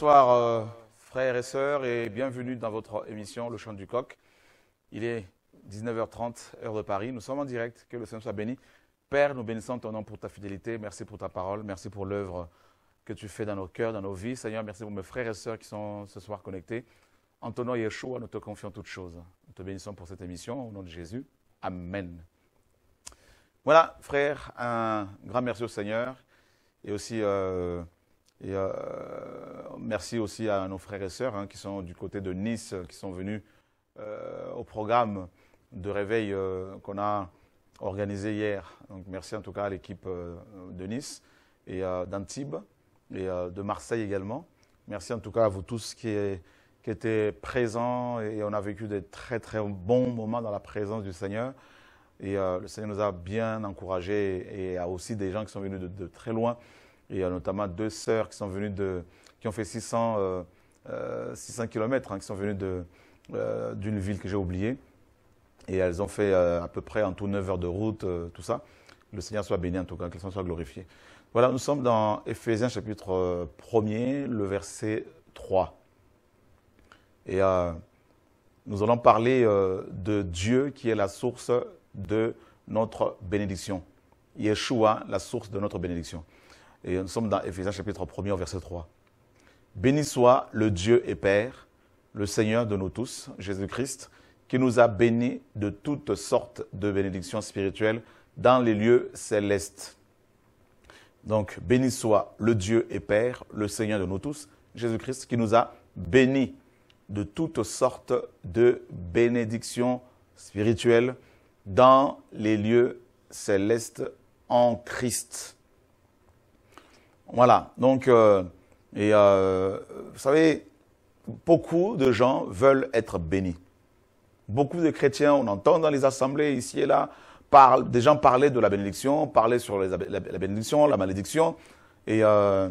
Bonsoir euh, frères et sœurs et bienvenue dans votre émission Le Chant du Coq. Il est 19h30, heure de Paris. Nous sommes en direct. Que le Seigneur soit béni. Père, nous bénissons ton nom pour ta fidélité. Merci pour ta parole. Merci pour l'œuvre que tu fais dans nos cœurs, dans nos vies. Seigneur, merci pour mes frères et sœurs qui sont ce soir connectés. En ton nom Yeshua, nous te confions toutes choses. Nous te bénissons pour cette émission. Au nom de Jésus. Amen. Voilà, frères, un grand merci au Seigneur et aussi... Euh, et euh, merci aussi à nos frères et sœurs hein, qui sont du côté de Nice, qui sont venus euh, au programme de réveil euh, qu'on a organisé hier. Donc merci en tout cas à l'équipe de Nice et d'Antibes et de Marseille également. Merci en tout cas à vous tous qui, étaient présents et on a vécu des très très bons moments dans la présence du Seigneur. Et le Seigneur nous a bien encouragés et, a aussi des gens qui sont venus de très loin il y a notamment deux sœurs qui sont venues de, qui ont fait 600, euh, euh km, hein, qui sont venues euh, d'une ville que j'ai oubliée. Et elles ont fait euh, à peu près en tout 9 heures de route, tout ça. Le Seigneur soit béni en tout cas, qu'elles le soit glorifié. Voilà, nous sommes dans Éphésiens chapitre 1er, le verset 3. Et nous allons parler de Dieu qui est la source de notre bénédiction. Yeshua, la source de notre bénédiction. Et nous sommes dans Ephésiens chapitre 1 verset 3. Béni soit le Dieu et Père, le Seigneur de nous tous, Jésus-Christ, qui nous a bénis de toutes sortes de bénédictions spirituelles dans les lieux célestes. Donc, béni soit le Dieu et Père, le Seigneur de nous tous, Jésus-Christ, qui nous a bénis de toutes sortes de bénédictions spirituelles dans les lieux célestes en Christ. Voilà. Donc, euh, et, euh, vous savez, beaucoup de gens veulent être bénis. Beaucoup de chrétiens, on entend dans les assemblées ici et là, des gens parler de la bénédiction, parler sur la, bénédiction, la malédiction. Et euh,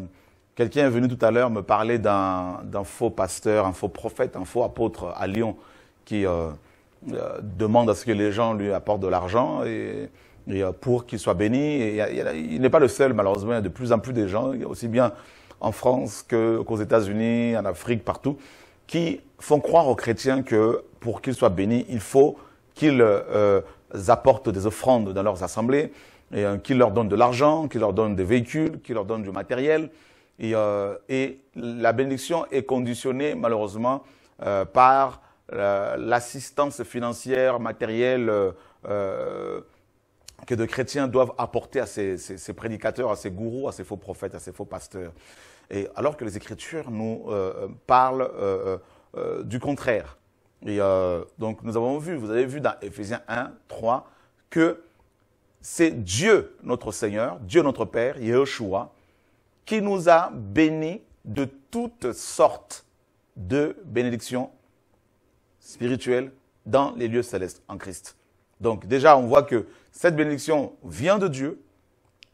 quelqu'un est venu tout à l'heure me parler d'un faux pasteur, un faux prophète, un faux apôtre à Lyon qui demande à ce que les gens lui apportent de l'argent et euh, pour qu'il soit béni. il n'est pas le seul, malheureusement. Il y a de plus en plus de gens, aussi bien en France qu'aux États-Unis, en Afrique, partout, qui font croire aux chrétiens que pour qu'ils soient bénis, il faut qu'ils euh, apportent des offrandes dans leurs assemblées, et euh, qu'ils leur donnent de l'argent, qu'ils leur donnent des véhicules, qu'ils leur donnent du matériel. Et, et, la bénédiction est conditionnée, malheureusement, par l'assistance financière, matérielle, que de chrétiens doivent apporter à ces, prédicateurs, à ces gourous, à ces faux prophètes, à ces faux pasteurs. Et alors que les Écritures nous euh, euh, parlent euh, du contraire. Et donc nous avons vu, vous avez vu dans Éphésiens 1, 3, que c'est Dieu notre Seigneur, Dieu notre Père, Yeshua, qui nous a bénis de toutes sortes de bénédictions spirituelles dans les lieux célestes en Christ. Donc déjà, on voit que cette bénédiction vient de Dieu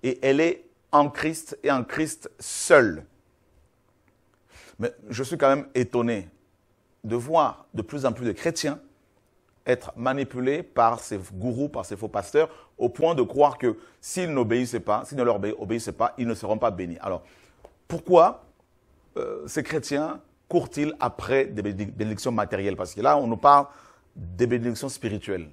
et elle est en Christ et en Christ seul. Mais je suis quand même étonné de voir de plus en plus de chrétiens être manipulés par ces gourous, par ces faux pasteurs, au point de croire que s'ils n'obéissent pas, s'ils ne leur obéissent pas, ils ne seront pas bénis. Alors, pourquoi euh, ces chrétiens courent-ils après des bénédictions matérielles Parce que là, on nous parle des bénédictions spirituelles.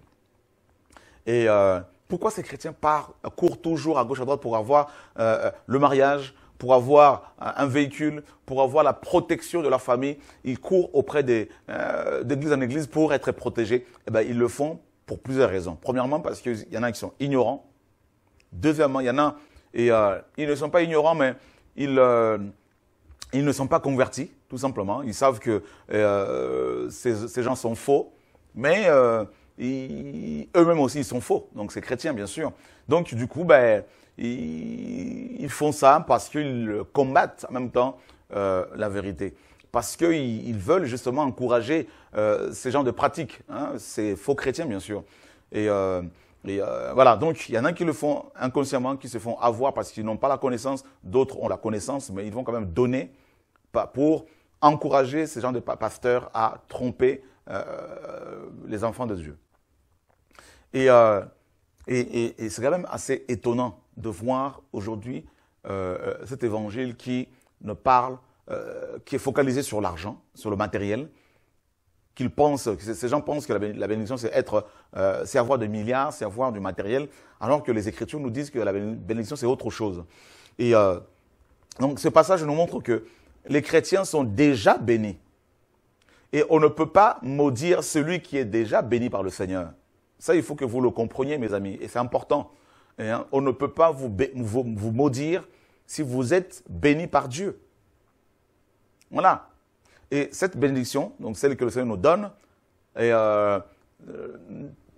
Et euh, pourquoi ces chrétiens partent, euh, courent toujours à gauche, à droite pour avoir euh, euh, le mariage, pour avoir un véhicule, pour avoir la protection de leur famille. Ils courent auprès d'église en église pour être protégés. Et eh ben, ils le font pour plusieurs raisons. Premièrement, parce qu'il y en a qui sont ignorants. Deuxièmement, il y en a, et ils ne sont pas ignorants, mais ils, ils ne sont pas convertis, tout simplement. Ils savent que ces, ces, gens sont faux, mais eux-mêmes aussi, ils sont faux. Donc, c'est chrétien, bien sûr. Donc, du coup, ben, ils, font ça parce qu'ils combattent en même temps euh, la vérité. Parce qu'ils veulent justement encourager euh, ces gens de pratiques. Hein. faux chrétiens bien sûr. Et, euh, voilà, donc il y en a qui le font inconsciemment, qui se font avoir parce qu'ils n'ont pas la connaissance. D'autres ont la connaissance, mais ils vont quand même donner pour encourager ces gens de pasteurs à tromper les enfants de Dieu. Et, euh, et, et, c'est quand même assez étonnant de voir aujourd'hui euh, euh, cet évangile qui ne parle, euh, qui est focalisé sur l'argent, sur le matériel, qu'ils pensent, que ces gens pensent que la bénédiction, c'est être, euh, c'est avoir des milliards, c'est avoir du matériel, alors que les Écritures nous disent que la bénédiction, c'est autre chose. Et euh, donc, ce passage nous montre que les chrétiens sont déjà bénis. Et on ne peut pas maudire celui qui est déjà béni par le Seigneur. Ça, il faut que vous le compreniez, mes amis, et c'est important. Hein. on ne peut pas vous, vous, maudire si vous êtes béni par Dieu. Voilà. Et cette bénédiction, donc celle que le Seigneur nous donne, ce euh, euh,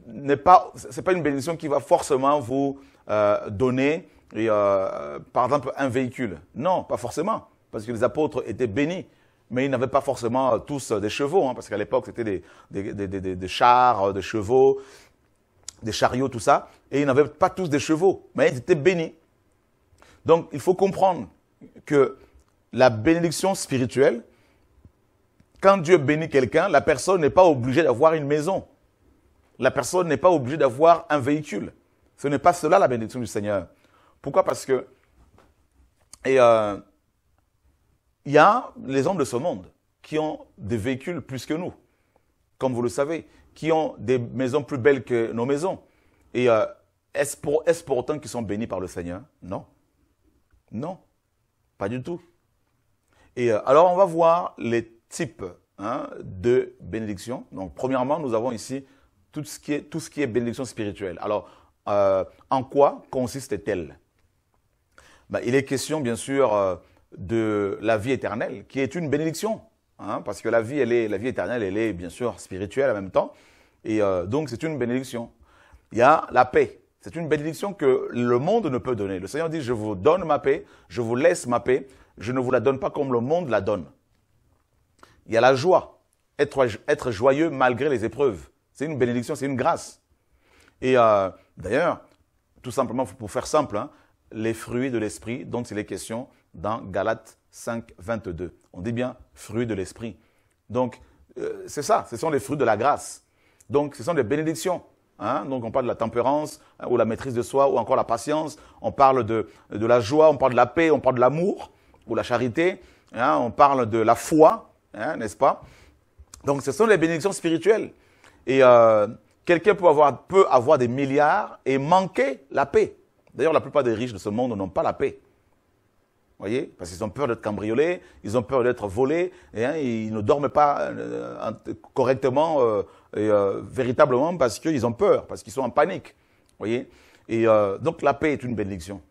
n'est pas, une bénédiction qui va forcément vous euh, donner, par exemple, un véhicule. Non, pas forcément, parce que les apôtres étaient bénis, mais ils n'avaient pas forcément tous des chevaux, hein, parce qu'à l'époque c'était des, des, des, chars, des chevaux, des chariots, tout ça, et ils n'avaient pas tous des chevaux, mais ils étaient bénis. Donc il faut comprendre que la bénédiction spirituelle, quand Dieu bénit quelqu'un, la personne n'est pas obligée d'avoir une maison. La personne n'est pas obligée d'avoir un véhicule. Ce n'est pas cela la bénédiction du Seigneur. Pourquoi Parce que euh, il y a les hommes de ce monde qui ont des véhicules plus que nous, comme vous le savez qui ont des maisons plus belles que nos maisons. Et euh, est-ce pour, est pour autant qu'ils sont bénis par le Seigneur Non. Non. Pas du tout. Et euh, alors, on va voir les types hein, de bénédictions. Donc, premièrement, nous avons ici tout ce qui est, tout ce qui est bénédiction spirituelle. Alors, euh, en quoi consiste-t-elle ben, Il est question, bien sûr, de la vie éternelle, qui est une bénédiction. Hein, parce que la vie, elle est, la vie éternelle, elle est bien sûr spirituelle en même temps. Et euh, donc, c'est une bénédiction. Il y a la paix. C'est une bénédiction que le monde ne peut donner. Le Seigneur dit, je vous donne ma paix, je vous laisse ma paix, je ne vous la donne pas comme le monde la donne. Il y a la joie, être, joyeux malgré les épreuves. C'est une bénédiction, c'est une grâce. Et euh, d'ailleurs, tout simplement, pour faire simple, hein, les fruits de l'esprit dont il est question dans Galates 5, 22. On dit bien fruit de l'esprit. Donc, euh, c'est ça, ce sont les fruits de la grâce. Donc, ce sont des bénédictions. Hein. Donc, on parle de la tempérance, hein, ou la maîtrise de soi, ou encore la patience. On parle de, la joie, on parle de la paix, on parle de l'amour, ou la charité. Hein. On parle de la foi, n'est-ce pas Donc, ce sont les bénédictions spirituelles. Et euh, quelqu'un peut avoir, peut avoir des milliards et manquer la paix. D'ailleurs, la plupart des riches de ce monde n'ont pas la paix voyez Parce qu'ils ont peur d'être cambriolés, ils ont peur d'être volés, et, hein, ils ne dorment pas euh, correctement, euh, euh, véritablement, parce qu'ils ont peur, parce qu'ils sont en panique, voyez Et donc la paix est une bénédiction.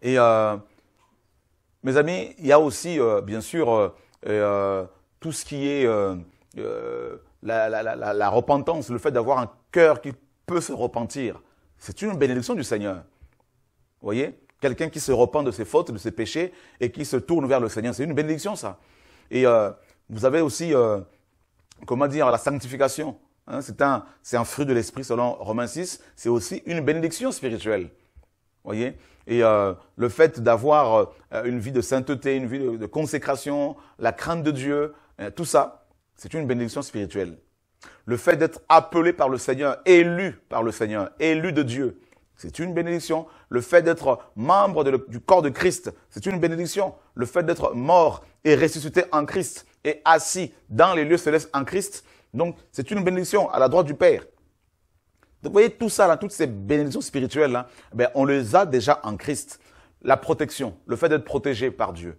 Et mes amis, il y a aussi, bien sûr, tout ce qui est la, repentance, le fait d'avoir un cœur qui peut se repentir. C'est une bénédiction du Seigneur, Vous voyez Quelqu'un qui se repent de ses fautes, de ses péchés et qui se tourne vers le Seigneur. C'est une bénédiction, ça. Et euh, vous avez aussi, euh, comment dire, la sanctification. Hein. c'est un, un fruit de l'esprit selon Romains 6. C'est aussi une bénédiction spirituelle. Voyez. Et euh, le fait d'avoir une vie de sainteté, une vie de consécration, la crainte de Dieu, tout ça, c'est une bénédiction spirituelle. Le fait d'être appelé par le Seigneur, élu par le Seigneur, élu de Dieu, c'est une bénédiction. Le fait d'être membre du corps de Christ, c'est une bénédiction. Le fait d'être mort et ressuscité en Christ et assis dans les lieux célestes en Christ, donc c'est une bénédiction à la droite du Père. Donc, vous voyez tout ça, toutes ces bénédictions spirituelles, eh on les a déjà en Christ. La protection, le fait d'être protégé par Dieu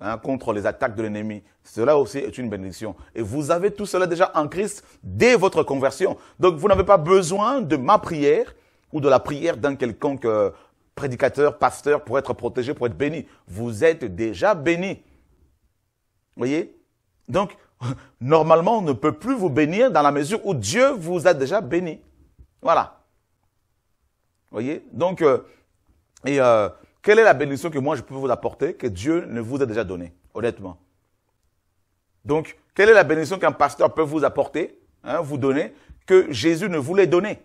hein, contre les attaques de l'ennemi, cela aussi est une bénédiction. Et vous avez tout cela déjà en Christ dès votre conversion. Donc vous n'avez pas besoin de ma prière, ou de la prière d'un quelconque euh, prédicateur, pasteur, pour être protégé, pour être béni. Vous êtes déjà béni. Voyez Donc, normalement, on ne peut plus vous bénir dans la mesure où Dieu vous a déjà béni. Voilà. Voyez Donc, euh, et euh, quelle est la bénédiction que moi je peux vous apporter que Dieu ne vous a déjà donnée, honnêtement Donc, quelle est la bénédiction qu'un pasteur peut vous apporter, hein, vous donner, que Jésus ne voulait donner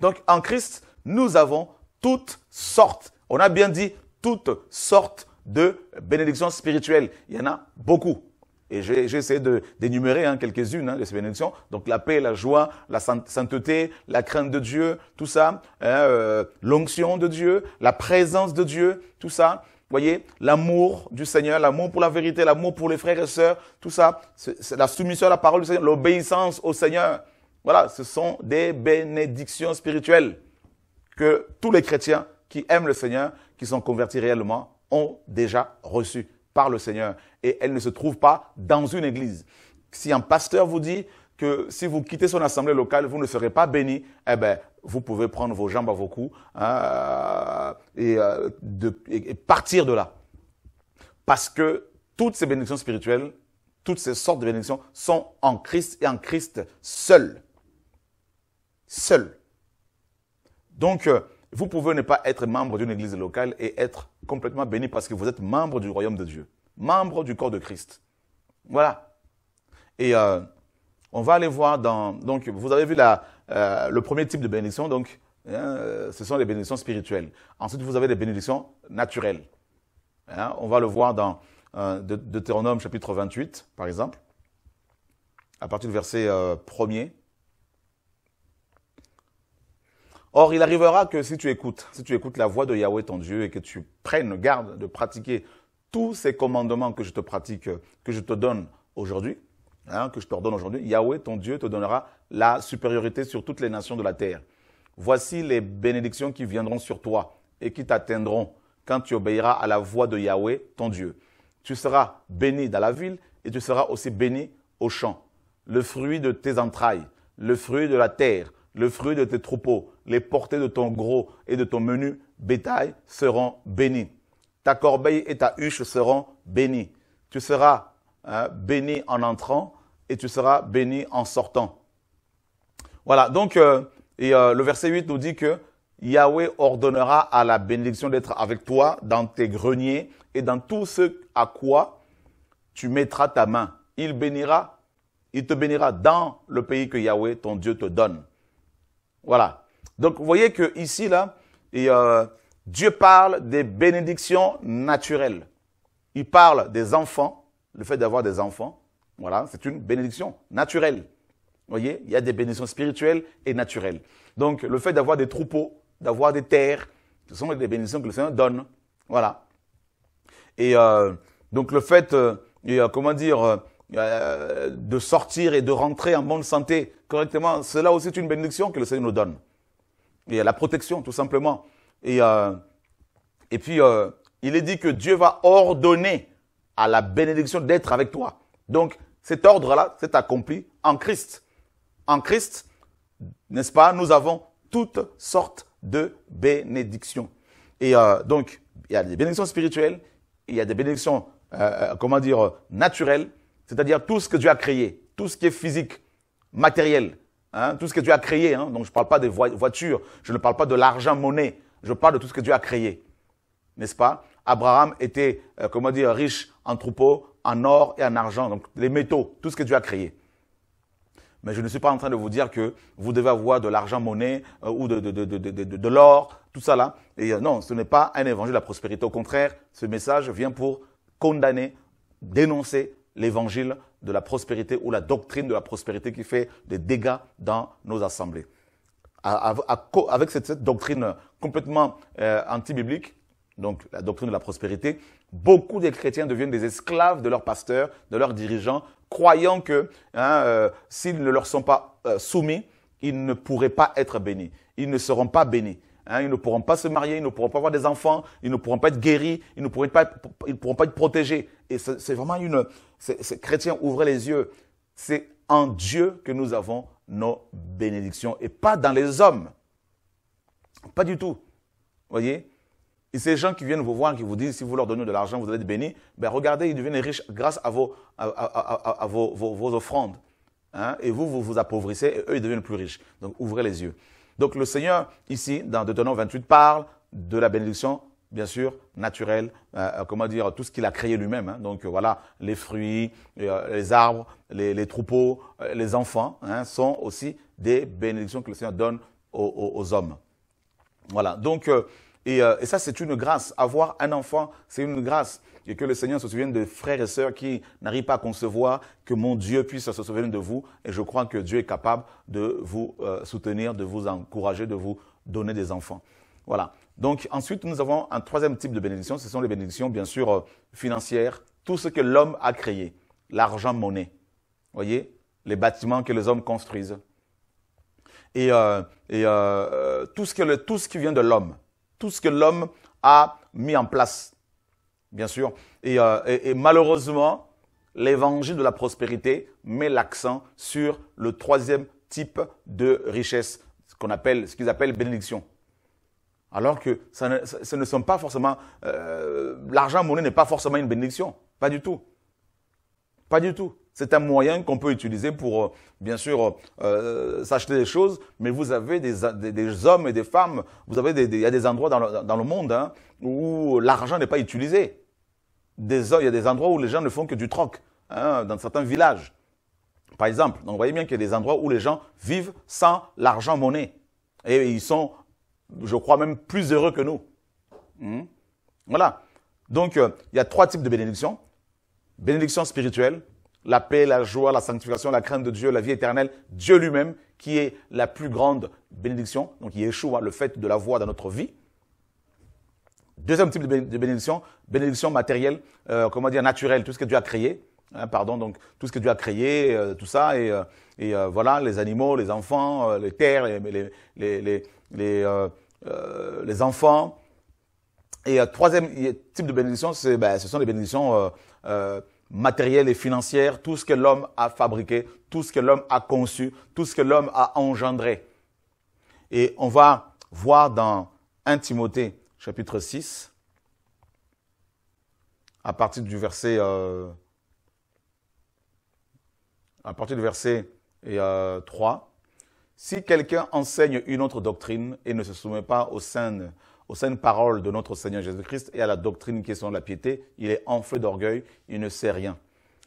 donc en Christ, nous avons toutes sortes, on a bien dit toutes sortes de bénédictions spirituelles. Il y en a beaucoup. Et j'ai essayé d'énumérer hein, quelques-unes hein, de ces bénédictions. Donc la paix, la joie, la sainteté, la crainte de Dieu, tout ça, hein, euh, l'onction de Dieu, la présence de Dieu, tout ça. Vous Voyez, l'amour du Seigneur, l'amour pour la vérité, l'amour pour les frères et sœurs, tout ça, c'est la soumission à la parole du Seigneur, l'obéissance au Seigneur. Voilà, ce sont des bénédictions spirituelles que tous les chrétiens qui aiment le Seigneur, qui sont convertis réellement, ont déjà reçues par le Seigneur. Et elles ne se trouvent pas dans une église. Si un pasteur vous dit que si vous quittez son assemblée locale, vous ne serez pas béni, eh bien, vous pouvez prendre vos jambes à vos coups hein, euh, euh, et partir de là. Parce que toutes ces bénédictions spirituelles, toutes ces sortes de bénédictions sont en Christ et en Christ seul seul. Donc, euh, vous pouvez ne pas être membre d'une église locale et être complètement béni parce que vous êtes membre du royaume de Dieu, membre du corps de Christ. Voilà. Et euh, on va aller voir dans... Donc, vous avez vu euh, le premier type de bénédiction, donc hein, ce sont les bénédictions spirituelles. Ensuite, vous avez des bénédictions naturelles. Hein, on va le voir dans Deutéronome chapitre 28, par exemple, à partir du verset 1 Or, il arrivera que si tu écoutes, si tu écoutes la voix de Yahweh ton Dieu et que tu prennes garde de pratiquer tous ces commandements que je te pratique, que je te donne aujourd'hui, hein, que je t'ordonne aujourd'hui, Yahweh ton Dieu te donnera la supériorité sur toutes les nations de la terre. Voici les bénédictions qui viendront sur toi et qui t'atteindront quand tu obéiras à la voix de Yahweh ton Dieu. Tu seras béni dans la ville et tu seras aussi béni au champ. Le fruit de tes entrailles, le fruit de la terre, le fruit de tes troupeaux, les portées de ton gros et de ton menu bétail seront bénis. Ta corbeille et ta huche seront bénies. Tu seras hein, béni en entrant et tu seras béni en sortant. Voilà, donc euh, et, euh, le verset 8 nous dit que Yahweh ordonnera à la bénédiction d'être avec toi dans tes greniers et dans tout ce à quoi tu mettras ta main. Il bénira, il te bénira dans le pays que Yahweh, ton Dieu, te donne. Voilà. Donc vous voyez que ici, là, euh, Dieu parle des bénédictions naturelles. Il parle des enfants, le fait d'avoir des enfants. Voilà, c'est une bénédiction naturelle. Vous voyez, il y a des bénédictions spirituelles et naturelles. Donc le fait d'avoir des troupeaux, d'avoir des terres, ce sont des bénédictions que le Seigneur donne. Voilà. Et euh, donc le fait, euh, comment dire, euh, de sortir et de rentrer en bonne santé correctement, cela aussi est une bénédiction que le Seigneur nous donne. Il y a la protection, tout simplement. Et, euh, et puis, euh, il est dit que Dieu va ordonner à la bénédiction d'être avec toi. Donc, cet ordre-là c'est accompli en Christ. En Christ, n'est-ce pas, nous avons toutes sortes de bénédictions. Et donc, il y a des bénédictions spirituelles, il y a des bénédictions, comment dire, naturelles, c'est-à-dire tout ce que Dieu a créé, tout ce qui est physique, matériel, hein, tout ce que Dieu a créé. Hein. donc je ne parle pas des voitures, je ne parle pas de l'argent monnaie, je parle de tout ce que Dieu a créé. N'est-ce pas Abraham était, euh, comment dire, riche en troupeaux, en or et en argent, donc les métaux, tout ce que Dieu a créé. Mais je ne suis pas en train de vous dire que vous devez avoir de l'argent monnaie euh, ou de, de, de, de l'or, tout ça là. Et euh, non, ce n'est pas un évangile de la prospérité. Au contraire, ce message vient pour condamner, dénoncer l'évangile de la prospérité ou la doctrine de la prospérité qui fait des dégâts dans nos assemblées. Avec cette doctrine complètement euh, anti-biblique, donc la doctrine de la prospérité, beaucoup des chrétiens deviennent des esclaves de leurs pasteurs, de leurs dirigeants, croyant que hein, euh, s'ils ne leur sont pas euh, soumis, ils ne pourraient pas être bénis, ils ne seront pas bénis. Hein, ils ne pourront pas se marier, ils ne pourront pas avoir des enfants, ils ne pourront pas être guéris, ils ne pourront pas, ils pourront pas être protégés. Et c'est vraiment une... C'est chrétien, ouvrez les yeux. C'est en Dieu que nous avons nos bénédictions et pas dans les hommes. Pas du tout. Voyez Et ces gens qui viennent vous voir, qui vous disent, si vous leur donnez de l'argent, vous allez être bénis, ben regardez, ils deviennent riches grâce à vos, offrandes. Et vous, vous vous appauvrissez et eux, ils deviennent plus riches. Donc ouvrez les yeux. Donc le Seigneur, ici, dans Deutéronome 28, parle de la bénédiction, bien sûr, naturelle, euh, euh, comment dire, tout ce qu'il a créé lui-même. Hein. Donc voilà, les fruits, euh, les arbres, les, troupeaux, les enfants hein, sont aussi des bénédictions que le Seigneur donne aux, hommes. Voilà, donc, et ça c'est une grâce. Avoir un enfant, c'est une grâce et que le Seigneur se souvienne de frères et sœurs qui n'arrivent pas à concevoir que mon Dieu puisse se souvenir de vous. Et je crois que Dieu est capable de vous euh, soutenir, de vous encourager, de vous donner des enfants. Voilà. Donc ensuite, nous avons un troisième type de bénédiction. Ce sont les bénédictions, bien sûr, euh, financières. Tout ce que l'homme a créé. L'argent monnaie. Voyez Les bâtiments que les hommes construisent. Et, euh, tout ce qui vient de l'homme. Tout ce que l'homme a mis en place bien sûr. Euh, et, malheureusement, l'évangile de la prospérité met l'accent sur le troisième type de richesse, ce qu'on appelle, ce qu'ils appellent bénédiction. Alors que ce ne, sont pas forcément, euh, l'argent monnaie n'est pas forcément une bénédiction, pas du tout, pas du tout. C'est un moyen qu'on peut utiliser pour, euh, bien sûr, euh, euh, s'acheter des choses, mais vous avez des, hommes et des femmes, vous avez des, il y a des endroits dans le, dans le monde hein, où l'argent n'est pas utilisé. Des, il y a des endroits où les gens ne font que du troc, hein, dans certains villages, par exemple. Donc, vous voyez bien qu'il y a des endroits où les gens vivent sans l'argent monnaie. Et ils sont, je crois, même plus heureux que nous. Hmm. Voilà. Donc, il y a trois types de bénédictions. Bénédiction spirituelle, la paix, la joie, la sanctification, la crainte de Dieu, la vie éternelle, Dieu lui-même, qui est la plus grande bénédiction, donc Yeshua, hein, le fait de la voix dans notre vie. Deuxième type de bénédiction, bénédiction matérielle, euh, comment dire, naturelle, tout ce que Dieu a créé, hein, pardon, donc tout ce que Dieu a créé, euh, tout ça, et, euh, voilà, les animaux, les enfants, les terres, les, les, enfants. Et troisième type de bénédiction, ben, ce sont les bénédictions matérielle et financière, tout ce que l'homme a fabriqué, tout ce que l'homme a conçu, tout ce que l'homme a engendré. Et on va voir dans 1 Timothée chapitre 6, à partir du verset, euh, à partir du verset 3, euh, si quelqu'un enseigne une autre doctrine et ne se soumet pas au sein... » aux saintes paroles de notre Seigneur Jésus-Christ et à la doctrine qui est de la piété. Il est enflé d'orgueil, il ne sait rien.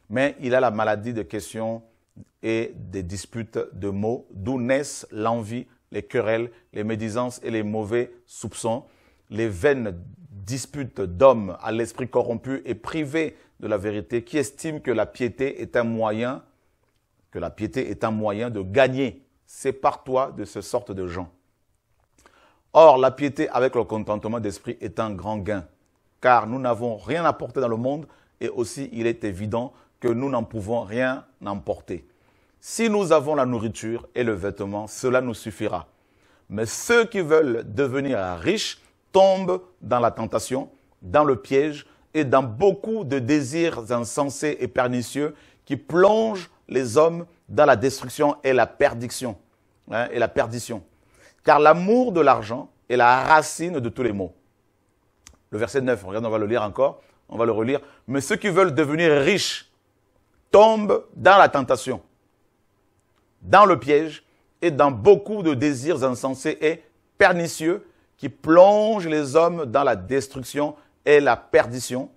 Mais il a la maladie de questions et des disputes de mots, d'où naissent l'envie, les querelles, les médisances et les mauvais soupçons, les vaines disputes d'hommes à l'esprit corrompu et privé de la vérité, qui estiment que la piété est un moyen, que la piété est un moyen de gagner. C'est par toi de ce sorte de gens. Or, la piété avec le contentement d'esprit est un grand gain, car nous n'avons rien à porter dans le monde et aussi il est évident que nous n'en pouvons rien emporter. Si nous avons la nourriture et le vêtement, cela nous suffira. Mais ceux qui veulent devenir riches tombent dans la tentation, dans le piège et dans beaucoup de désirs insensés et pernicieux qui plongent les hommes dans la destruction et la perdition. Hein, car l'amour de l'argent est la racine de tous les maux. Le verset 9, regarde, on va le lire encore, on va le relire. Mais ceux qui veulent devenir riches tombent dans la tentation, dans le piège et dans beaucoup de désirs insensés et pernicieux qui plongent les hommes dans la destruction et la perdition.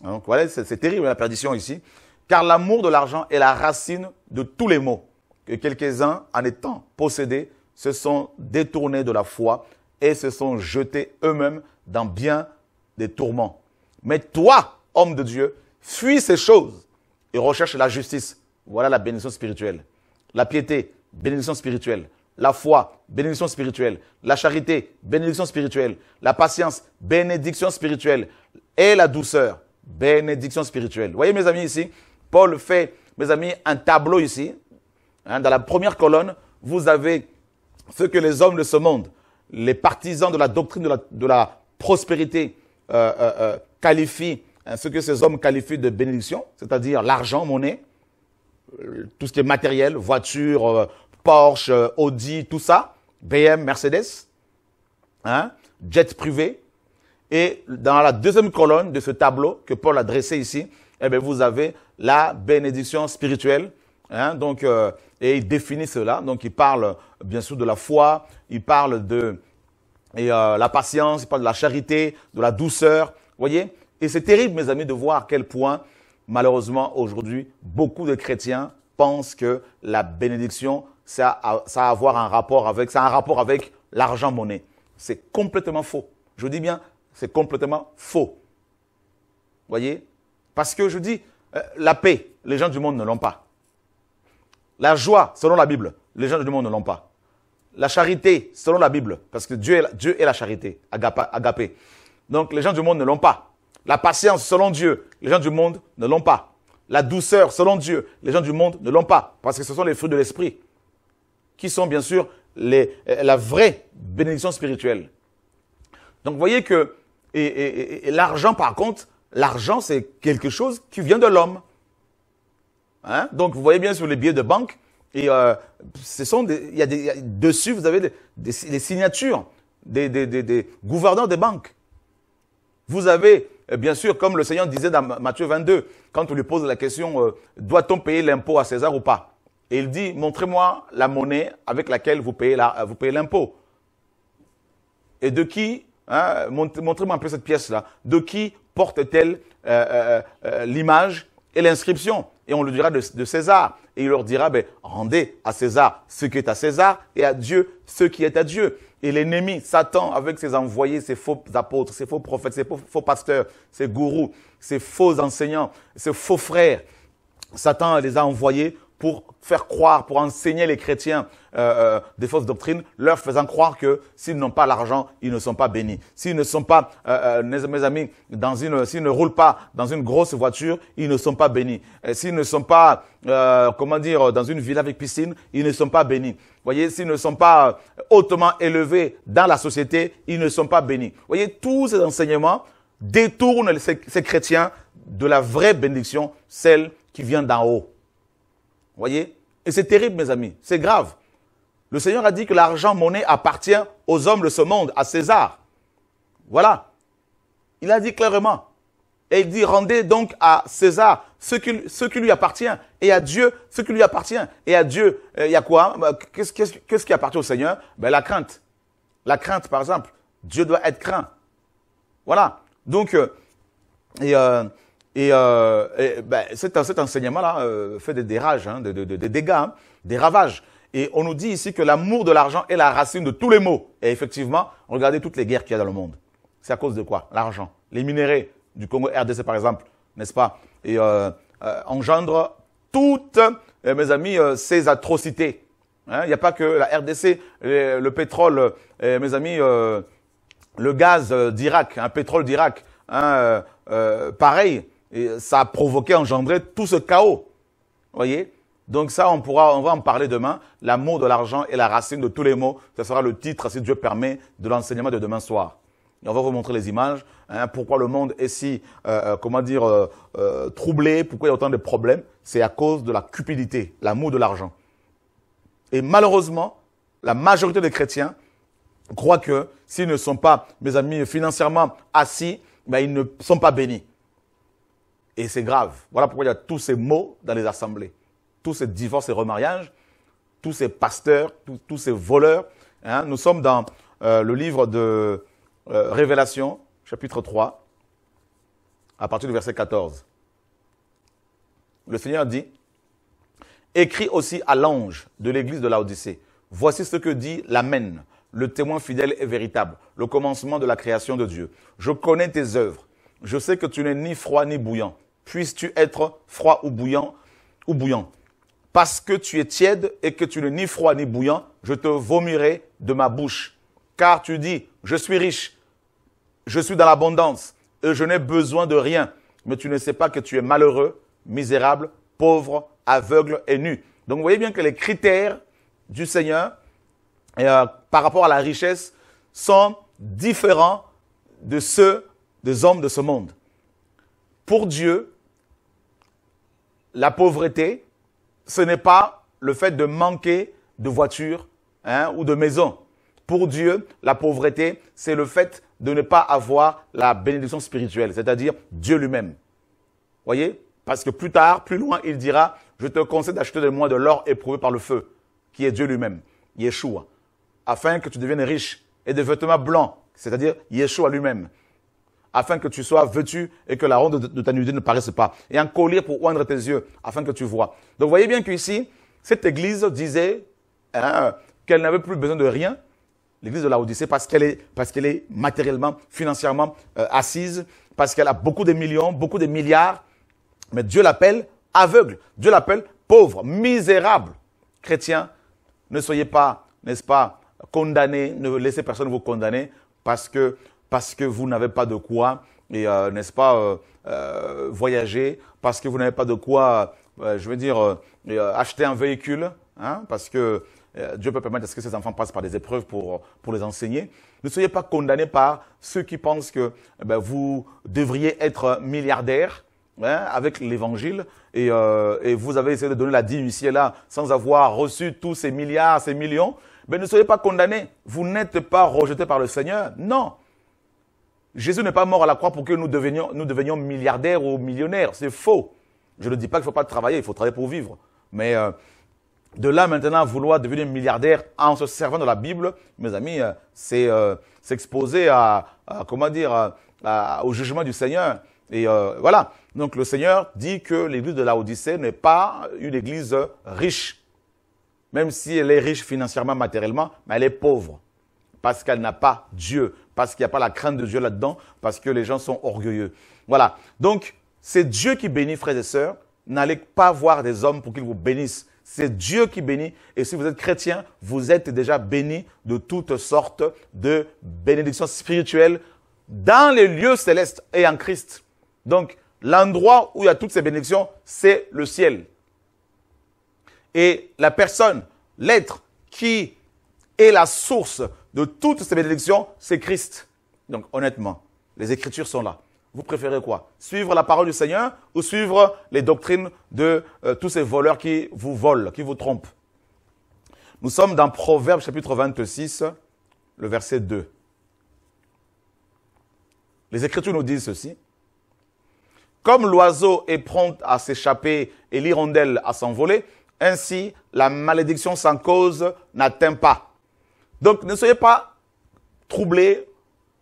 Donc voilà, c'est terrible la perdition ici. Car l'amour de l'argent est la racine de tous les maux. Que quelques-uns, en étant possédés, se sont détournés de la foi et se sont jetés eux-mêmes dans bien des tourments. Mais toi, homme de Dieu, fuis ces choses et recherche la justice. Voilà la bénédiction spirituelle. La piété, bénédiction spirituelle. La foi, bénédiction spirituelle. La charité, bénédiction spirituelle. La patience, bénédiction spirituelle. Et la douceur, bénédiction spirituelle. voyez mes amis ici, Paul fait, mes amis, un tableau ici. Hein, dans la première colonne, vous avez ce que les hommes de ce monde, les partisans de la doctrine de la, prospérité, euh, euh, euh, qualifient, hein, ce que ces hommes qualifient de bénédiction, c'est-à-dire l'argent, monnaie, tout ce qui est matériel, voiture, Porsche, Audi, tout ça, BM, Mercedes, hein, jet privé. Et dans la deuxième colonne de ce tableau que Paul a dressé ici, eh vous avez la bénédiction spirituelle, Hein, donc, euh, et il définit cela. Donc, il parle bien sûr de la foi, il parle de euh, la patience, il parle de la charité, de la douceur. voyez Et c'est terrible, mes amis, de voir à quel point, malheureusement, aujourd'hui, beaucoup de chrétiens pensent que la bénédiction, ça a, à voir un rapport avec, rapport avec l'argent monnaie. C'est complètement faux. Je dis bien, c'est complètement faux. voyez Parce que je dis, euh, la paix, les gens du monde ne l'ont pas. La joie, selon la Bible, les gens du monde ne l'ont pas. La charité, selon la Bible, parce que Dieu est la, Dieu la charité, agapé. Donc les gens du monde ne l'ont pas. La patience, selon Dieu, les gens du monde ne l'ont pas. La douceur, selon Dieu, les gens du monde ne l'ont pas, parce que ce sont les fruits de l'esprit, qui sont bien sûr euh, la vraie bénédiction spirituelle. Donc vous voyez que l'argent, par contre, l'argent, c'est quelque chose qui vient de l'homme. Hein? Donc, vous voyez bien sur les billets de banque, et euh, ce sont des, y a des, dessus, vous avez des, signatures des, gouverneurs des banques. Vous avez, euh, bien sûr, comme le Seigneur disait dans Matthieu 22, quand on lui pose la question, euh, doit-on payer l'impôt à César ou pas Et il dit, montrez-moi la monnaie avec laquelle vous payez l'impôt. et de qui, hein, montrez-moi un peu cette pièce-là, de qui porte-t-elle l'image et l'inscription et on le dira de, César. Et il leur dira, ben, rendez à César ce qui est à César et à Dieu ce qui est à Dieu. Et l'ennemi, Satan, avec ses envoyés, ses faux apôtres, ses faux prophètes, ses faux, faux pasteurs, ses gourous, ses faux enseignants, ses faux frères, Satan les a envoyés pour faire croire, pour enseigner les chrétiens euh, euh, des fausses doctrines, leur faisant croire que s'ils n'ont pas l'argent, ils ne sont pas bénis. S'ils ne sont pas, euh, mes amis, dans une, s'ils ne roulent pas dans une grosse voiture, ils ne sont pas bénis. S'ils ne sont pas, comment dire, dans une ville avec piscine, ils ne sont pas bénis. Voyez, s'ils ne sont pas hautement élevés dans la société, ils ne sont pas bénis. Voyez, tous ces enseignements détournent ces chrétiens de la vraie bénédiction, celle qui vient d'en haut voyez Et c'est terrible, mes amis. C'est grave. Le Seigneur a dit que l'argent, monnaie appartient aux hommes de ce monde, à César. Voilà. Il a dit clairement. Et il dit, rendez donc à César ce qui, ce qui lui appartient, et à Dieu ce qui lui appartient. Et à Dieu, euh, il y a quoi bah, Qu'est-ce qui appartient au Seigneur ben, La crainte. La crainte, par exemple. Dieu doit être craint. Voilà. Donc, euh, et, euh, et, euh, ben, cet, enseignement-là euh, fait des dérages, hein, des, dégâts, hein, des ravages. Et on nous dit ici que l'amour de l'argent est la racine de tous les maux. Et effectivement, regardez toutes les guerres qu'il y a dans le monde. C'est à cause de quoi L'argent. Les minéraux du Congo RDC, par exemple, n'est-ce pas Et euh, euh, engendre toutes, euh, mes amis, ces atrocités. Hein, il n'y a pas que la RDC, le pétrole, mes amis, le gaz d'Irak, un hein, pétrole d'Irak, pareil, et ça a provoqué, engendré tout ce chaos. Vous voyez Donc ça, on pourra, on va en parler demain. L'amour de l'argent est la racine de tous les maux. Ce sera le titre, si Dieu permet, de l'enseignement de demain soir. Et on va vous montrer les images, hein, pourquoi le monde est si, euh, euh, comment dire, euh, troublé, pourquoi il y a autant de problèmes. C'est à cause de la cupidité, l'amour de l'argent. Et malheureusement, la majorité des chrétiens croient que s'ils ne sont pas, mes amis, financièrement assis, ben, ils ne sont pas bénis. Et c'est grave. Voilà pourquoi il y a tous ces mots dans les assemblées. Tous ces divorces et remariages, tous ces pasteurs, tous, ces voleurs. Hein. Nous sommes dans euh, le livre de euh, Révélation, chapitre 3, à partir du verset 14. Le Seigneur dit, Écris aussi à l'ange de l'église de l'Odyssée. Voici ce que dit l'Amen, le témoin fidèle et véritable, le commencement de la création de Dieu. Je connais tes œuvres. Je sais que tu n'es ni froid ni bouillant puisses-tu être froid ou bouillant ou bouillant. Parce que tu es tiède et que tu n'es ni froid ni bouillant, je te vomirai de ma bouche. Car tu dis, je suis riche, je suis dans l'abondance, et je n'ai besoin de rien. Mais tu ne sais pas que tu es malheureux, misérable, pauvre, aveugle et nu. Donc vous voyez bien que les critères du Seigneur euh, par rapport à la richesse sont différents de ceux des hommes de ce monde. Pour Dieu, la pauvreté, ce n'est pas le fait de manquer de voiture hein, ou de maison. Pour Dieu, la pauvreté, c'est le fait de ne pas avoir la bénédiction spirituelle, c'est-à-dire Dieu lui-même. Voyez Parce que plus tard, plus loin, il dira, je te conseille d'acheter de moi de l'or éprouvé par le feu, qui est Dieu lui-même, Yeshua, afin que tu deviennes riche, et de vêtements blancs, c'est-à-dire Yeshua lui-même, afin que tu sois vêtu et que la ronde de, ta nudité ne paraisse pas. Et un collier pour oindre tes yeux, afin que tu vois. Donc, voyez bien qu'ici, cette église disait hein, qu'elle n'avait plus besoin de rien, l'église de la Odyssée, parce qu'elle est, parce qu'elle est matériellement, financièrement euh, assise, parce qu'elle a beaucoup de millions, beaucoup de milliards, mais Dieu l'appelle aveugle, Dieu l'appelle pauvre, misérable. Chrétien, ne soyez pas, n'est-ce pas, condamnés, ne laissez personne vous condamner, parce que parce que vous n'avez pas de quoi, euh, n'est-ce pas, euh, euh, voyager, parce que vous n'avez pas de quoi, je veux dire, acheter un véhicule, hein, parce que Dieu peut permettre à ce que ces enfants passent par des épreuves pour, pour les enseigner. Ne soyez pas condamnés par ceux qui pensent que eh ben, vous devriez être milliardaire hein, avec l'évangile et, et, vous avez essayé de donner la dîme ici là sans avoir reçu tous ces milliards, ces millions. Mais ne soyez pas condamnés. Vous n'êtes pas rejetés par le Seigneur. Non. Jésus n'est pas mort à la croix pour que nous devenions, milliardaires ou millionnaires. C'est faux. Je ne dis pas qu'il ne faut pas travailler, il faut travailler pour vivre. Mais euh, de là maintenant vouloir devenir milliardaire en se servant de la Bible, mes amis, euh, c'est euh, s'exposer à, comment dire, au jugement du Seigneur. Et voilà. Donc le Seigneur dit que l'église de la Odyssée n'est pas une église riche. Même si elle est riche financièrement, matériellement, mais elle est pauvre. Parce qu'elle n'a pas Dieu parce qu'il n'y a pas la crainte de Dieu là-dedans, parce que les gens sont orgueilleux. Voilà. Donc, c'est Dieu qui bénit, frères et sœurs. N'allez pas voir des hommes pour qu'ils vous bénissent. C'est Dieu qui bénit. Et si vous êtes chrétien, vous êtes déjà béni de toutes sortes de bénédictions spirituelles dans les lieux célestes et en Christ. Donc, l'endroit où il y a toutes ces bénédictions, c'est le ciel. Et la personne, l'être qui est la source de toutes ces bénédictions, c'est Christ. Donc honnêtement, les Écritures sont là. Vous préférez quoi Suivre la parole du Seigneur ou suivre les doctrines de euh, tous ces voleurs qui vous volent, qui vous trompent Nous sommes dans Proverbe chapitre 26, le verset 2. Les Écritures nous disent ceci. Comme l'oiseau est prompt à s'échapper et l'hirondelle à s'envoler, ainsi la malédiction sans cause n'atteint pas. Donc ne soyez pas troublés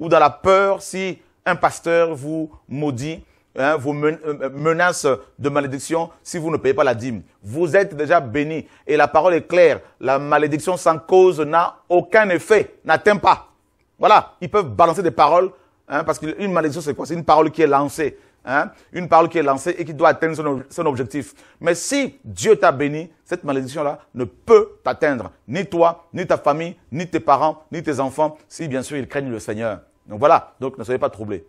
ou dans la peur si un pasteur vous maudit, hein, vous euh, euh, menace de malédiction si vous ne payez pas la dîme. Vous êtes déjà bénis et la parole est claire. La malédiction sans cause n'a aucun effet, n'atteint pas. Voilà, ils peuvent balancer des paroles, hein, parce qu'une malédiction c'est quoi C'est une parole qui est lancée. Hein, une parole qui est lancée et qui doit atteindre son, objectif. Mais si Dieu t'a béni, cette malédiction-là ne peut t'atteindre, ni toi, ni ta famille, ni tes parents, ni tes enfants, si bien sûr ils craignent le Seigneur. Donc voilà, donc ne soyez pas troublés.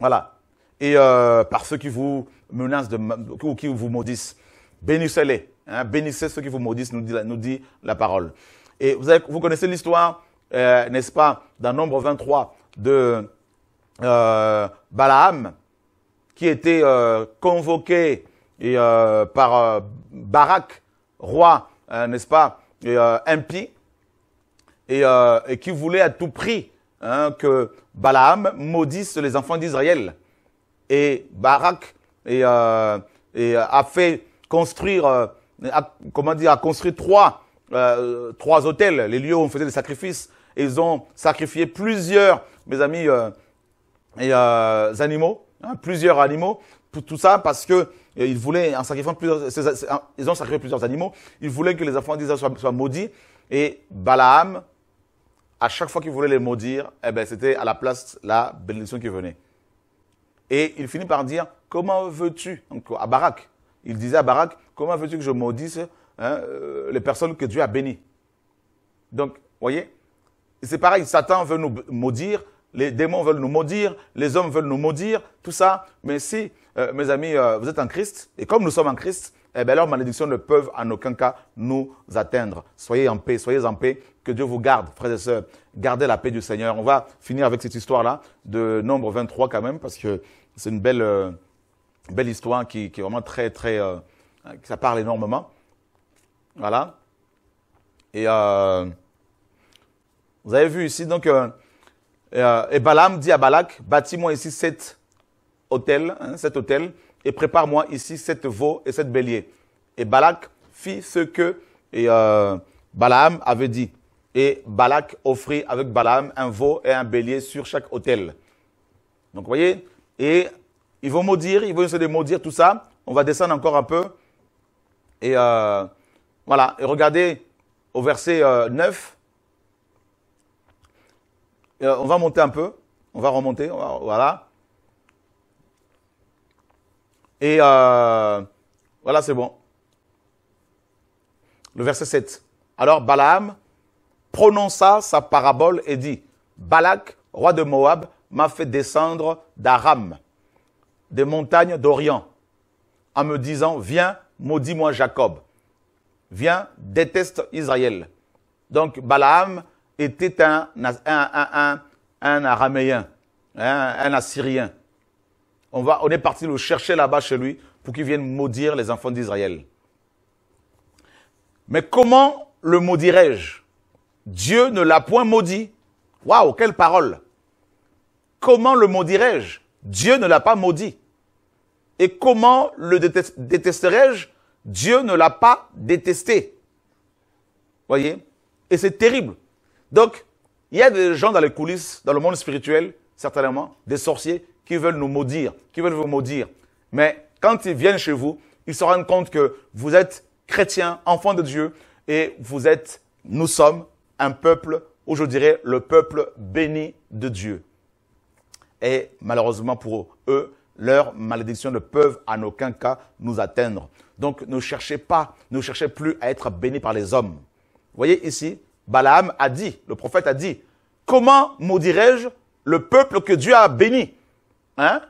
Voilà. Et euh, par ceux qui vous menacent ou qui vous maudissent, bénissez-les. Hein. bénissez ceux qui vous maudissent, nous dit, la parole. Et vous, connaissez l'histoire, euh, n'est-ce pas, dans Nombre 23 de euh, Balaam, qui était euh, convoqué euh, par euh, Barak, roi, n'est-ce pas, impie, et, qui voulait à tout prix hein, que Balaam maudisse les enfants d'Israël. Et Barak et, a fait construire, comment dire, a construit trois, trois hôtels, les lieux où on faisait des sacrifices. Et ils ont sacrifié plusieurs, mes amis, et, animaux Hein, plusieurs animaux, pour tout ça parce que euh, ils voulaient, en sacrifiant plusieurs, ils ont sacrifié plusieurs animaux, ils voulaient que les enfants d'Israël soient, maudits. Et Balaam, à chaque fois qu'il voulait les maudire, eh ben, c'était à la place la bénédiction qui venait. Et il finit par dire, comment veux-tu, à Barak, il disait à Barak, comment veux-tu que je maudisse hein, euh, les personnes que Dieu a bénies Donc, voyez, c'est pareil, Satan veut nous maudire, les démons veulent nous maudire, les hommes veulent nous maudire, tout ça. Mais si, euh, mes amis, euh, vous êtes en Christ, et comme nous sommes en Christ, eh bien, leurs malédictions ne peuvent en aucun cas nous atteindre. Soyez en paix, soyez en paix. Que Dieu vous garde, frères et sœurs. Gardez la paix du Seigneur. On va finir avec cette histoire-là de Nombre 23 quand même, parce que c'est une belle, euh, belle histoire qui, qui, est vraiment très, très... ça parle énormément. Voilà. Et vous avez vu ici, donc, euh, et Balaam dit à Balak, bâtis-moi ici cet hôtel hein, et prépare-moi ici sept veaux et sept béliers. Et Balak fit ce que euh, Balaam avait dit. Et Balak offrit avec Balaam un veau et un bélier sur chaque hôtel. Donc, vous voyez, et ils vont maudire, ils vont essayer de maudire tout ça. On va descendre encore un peu. Et euh, voilà, et regardez au verset 9. Euh, on va monter un peu. On va remonter. voilà. Et euh, voilà, c'est bon. Le verset 7. Alors Balaam prononça sa parabole et dit, Balak, roi de Moab, m'a fait descendre d'Aram, des montagnes d'Orient, en me disant, viens, maudis-moi Jacob, viens, déteste Israël. Donc Balaam était un, un, un, un araméen, un, assyrien. On, va, on est parti le chercher là-bas chez lui pour qu'il vienne maudire les enfants d'Israël. Mais comment le maudirais je Dieu ne l'a point maudit. Waouh, quelle parole Comment le maudirais je Dieu ne l'a pas maudit. Et comment le détesterais je Dieu ne l'a pas détesté. Voyez Et c'est terrible. Donc, il y a des gens dans les coulisses, dans le monde spirituel, certainement, des sorciers qui veulent nous maudire, qui veulent vous maudire. Mais quand ils viennent chez vous, ils se rendent compte que vous êtes chrétien, enfant de Dieu, et vous êtes, nous sommes un peuple, ou je dirais le peuple béni de Dieu. Et malheureusement pour eux, leurs malédictions ne peuvent en aucun cas nous atteindre. Donc ne cherchez pas, ne cherchez plus à être béni par les hommes. Vous voyez ici, Balaam a dit, le prophète a dit, comment maudirais je le peuple que Dieu a béni hein?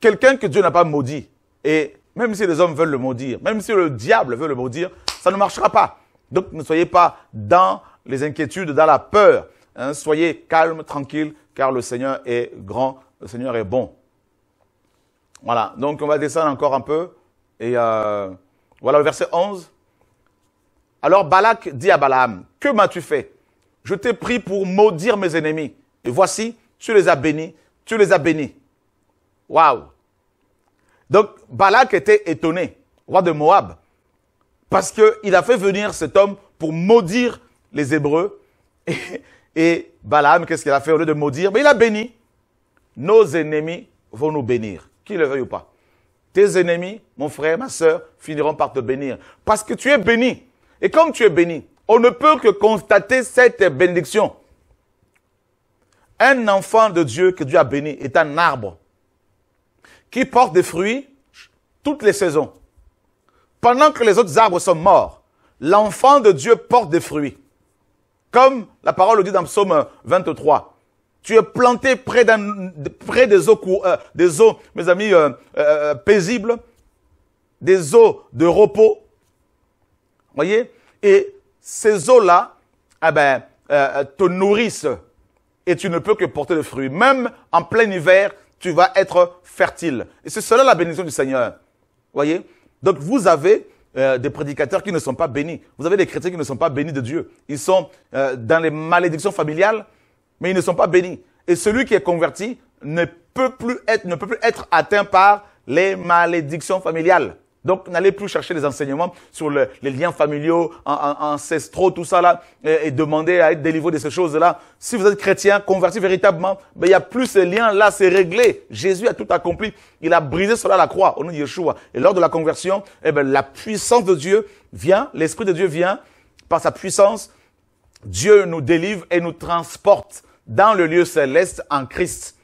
Quelqu'un que Dieu n'a pas maudit. Et même si les hommes veulent le maudire, même si le diable veut le maudire, ça ne marchera pas. Donc ne soyez pas dans les inquiétudes, dans la peur. Hein? Soyez calme, tranquille, car le Seigneur est grand, le Seigneur est bon. Voilà, donc on va descendre encore un peu. Et euh, voilà le verset 11. Alors Balak dit à Balaam, que m'as-tu fait Je t'ai pris pour maudire mes ennemis. Et voici, tu les as bénis, tu les as bénis. Waouh Donc Balak était étonné, roi de Moab, parce qu'il a fait venir cet homme pour maudire les Hébreux. Et, Balaam, qu'est-ce qu'il a fait au lieu de maudire Mais il a béni. Nos ennemis vont nous bénir, qu'ils le veuille ou pas. Tes ennemis, mon frère, ma soeur, finiront par te bénir. Parce que tu es béni. Et comme tu es béni, on ne peut que constater cette bénédiction. Un enfant de Dieu que Dieu a béni est un arbre qui porte des fruits toutes les saisons. Pendant que les autres arbres sont morts, l'enfant de Dieu porte des fruits. Comme la parole le dit dans Psaume 23. Tu es planté près, euh, des, eaux, mes amis, euh, euh, paisibles, des eaux de repos, voyez Et ces eaux-là, eh ben, euh, euh, te nourrissent et tu ne peux que porter le fruit. Même en plein hiver, tu vas être fertile. Et c'est cela la bénédiction du Seigneur. Voyez Donc vous avez euh, des prédicateurs qui ne sont pas bénis. Vous avez des chrétiens qui ne sont pas bénis de Dieu. Ils sont dans les malédictions familiales, mais ils ne sont pas bénis. Et celui qui est converti ne peut plus être, ne peut plus être atteint par les malédictions familiales. Donc, n'allez plus chercher les enseignements sur les liens familiaux, ancestraux, tout ça là, et, demander à être délivré de ces choses-là. Si vous êtes chrétien, converti véritablement, ben, il n'y a plus ces liens-là, c'est réglé. Jésus a tout accompli. Il a brisé cela à la croix, au nom de Yeshua. Et lors de la conversion, eh ben, la puissance de Dieu vient, l'Esprit de Dieu vient, par sa puissance, Dieu nous délivre et nous transporte dans le lieu céleste en Christ.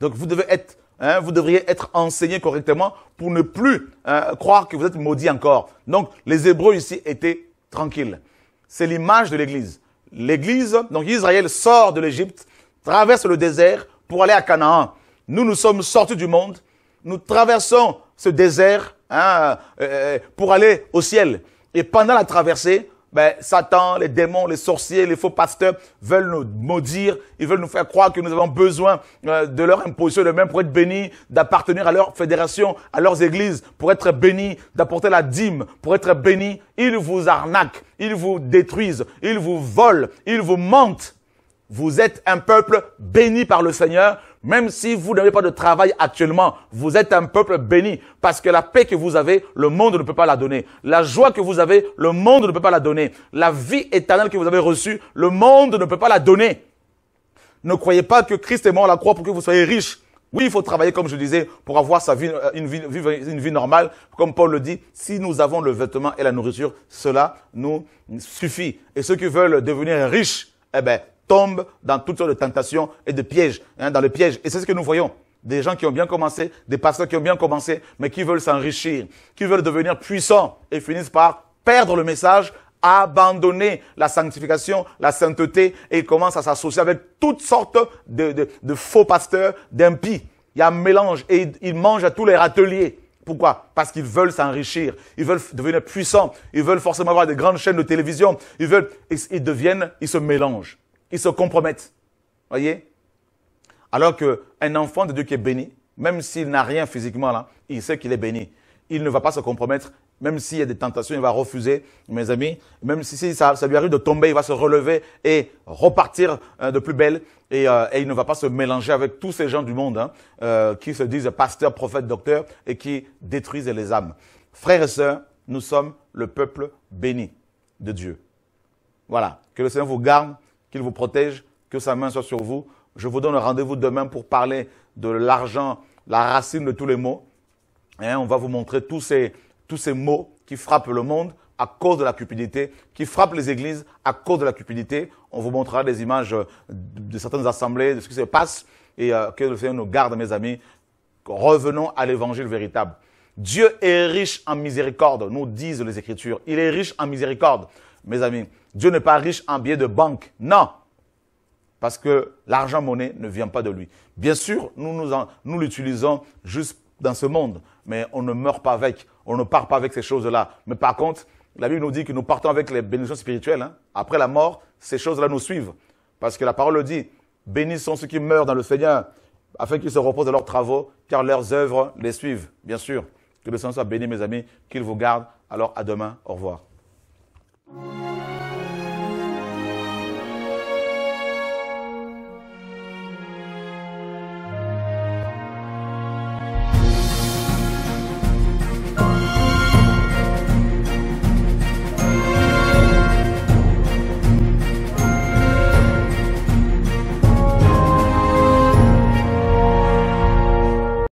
Donc vous devez être Hein, vous devriez être enseigné correctement pour ne plus hein, croire que vous êtes maudit encore. Donc, les Hébreux ici étaient tranquilles. C'est l'image de l'Église. L'Église, donc Israël sort de l'Égypte, traverse le désert pour aller à Canaan. Nous, nous sommes sortis du monde, nous traversons ce désert hein, euh, pour aller au ciel. Et pendant la traversée, ben, Satan, les démons, les sorciers, les faux pasteurs veulent nous maudire, ils veulent nous faire croire que nous avons besoin euh, de leur imposition de même pour être bénis, d'appartenir à leur fédération, à leurs églises, pour être bénis, d'apporter la dîme, pour être bénis. Ils vous arnaquent, ils vous détruisent, ils vous volent, ils vous mentent. Vous êtes un peuple béni par le Seigneur. Même si vous n'avez pas de travail actuellement, vous êtes un peuple béni parce que la paix que vous avez, le monde ne peut pas la donner. La joie que vous avez, le monde ne peut pas la donner. La vie éternelle que vous avez reçue, le monde ne peut pas la donner. Ne croyez pas que Christ est mort à la croix pour que vous soyez riches. Oui, il faut travailler, comme je disais, pour avoir sa vie, euh, une vie, une vie normale. Comme Paul le dit, si nous avons le vêtement et la nourriture, cela nous suffit. Et ceux qui veulent devenir riches, eh ben, tombent dans toutes sortes de tentations et de pièges, hein, dans le piège. Et c'est ce que nous voyons. Des gens qui ont bien commencé, des pasteurs qui ont bien commencé, mais qui veulent s'enrichir, qui veulent devenir puissants et finissent par perdre le message, abandonner la sanctification, la sainteté et commencent à s'associer avec toutes sortes de, faux pasteurs, d'impies. Il y a un mélange et ils, mangent à tous les râteliers. Pourquoi Parce qu'ils veulent s'enrichir, ils veulent devenir puissants, ils veulent forcément avoir des grandes chaînes de télévision, ils veulent, ils deviennent, ils se mélangent ils se compromettent. Voyez Alors qu'un enfant de Dieu qui est béni, même s'il n'a rien physiquement là, il sait qu'il est béni. Il ne va pas se compromettre, même s'il y a des tentations, il va refuser, mes amis. Même si, ça, lui arrive de tomber, il va se relever et repartir euh, de plus belle. Euh, et, il ne va pas se mélanger avec tous ces gens du monde hein, euh, qui se disent pasteurs, prophètes, docteurs et qui détruisent les âmes. Frères et sœurs, nous sommes le peuple béni de Dieu. Voilà. Que le Seigneur vous garde qu'il vous protège, que sa main soit sur vous. Je vous donne rendez-vous demain pour parler de l'argent, la racine de tous les maux. Hein, on va vous montrer tous ces, tous maux qui frappent le monde à cause de la cupidité, qui frappent les églises à cause de la cupidité. On vous montrera des images de certaines assemblées, de ce qui se passe et euh, que le Seigneur nous garde, mes amis. Revenons à l'évangile véritable. Dieu est riche en miséricorde, nous disent les Écritures. Il est riche en miséricorde. Mes amis, Dieu n'est pas riche en billets de banque. Non. Parce que l'argent monnaie ne vient pas de lui. Bien sûr, nous, l'utilisons juste dans ce monde, mais on ne meurt pas avec, on ne part pas avec ces choses-là. Mais par contre, la Bible nous dit que nous partons avec les bénédictions spirituelles. Hein. Après la mort, ces choses-là nous suivent. Parce que la parole dit, bénissons sont ceux qui meurent dans le Seigneur, afin qu'ils se reposent de leurs travaux, car leurs œuvres les suivent, bien sûr. Que le Seigneur soit béni, mes amis, qu'il vous garde. Alors, à demain. Au revoir.